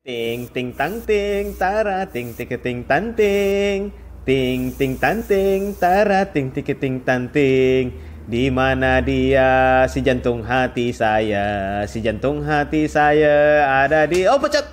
Ting ting tang ting tara ting tik ting tan ting ting ting tan ting tara ting tik ting tan ting di mana dia si jantung hati saya si jantung hati saya ada di oh pecat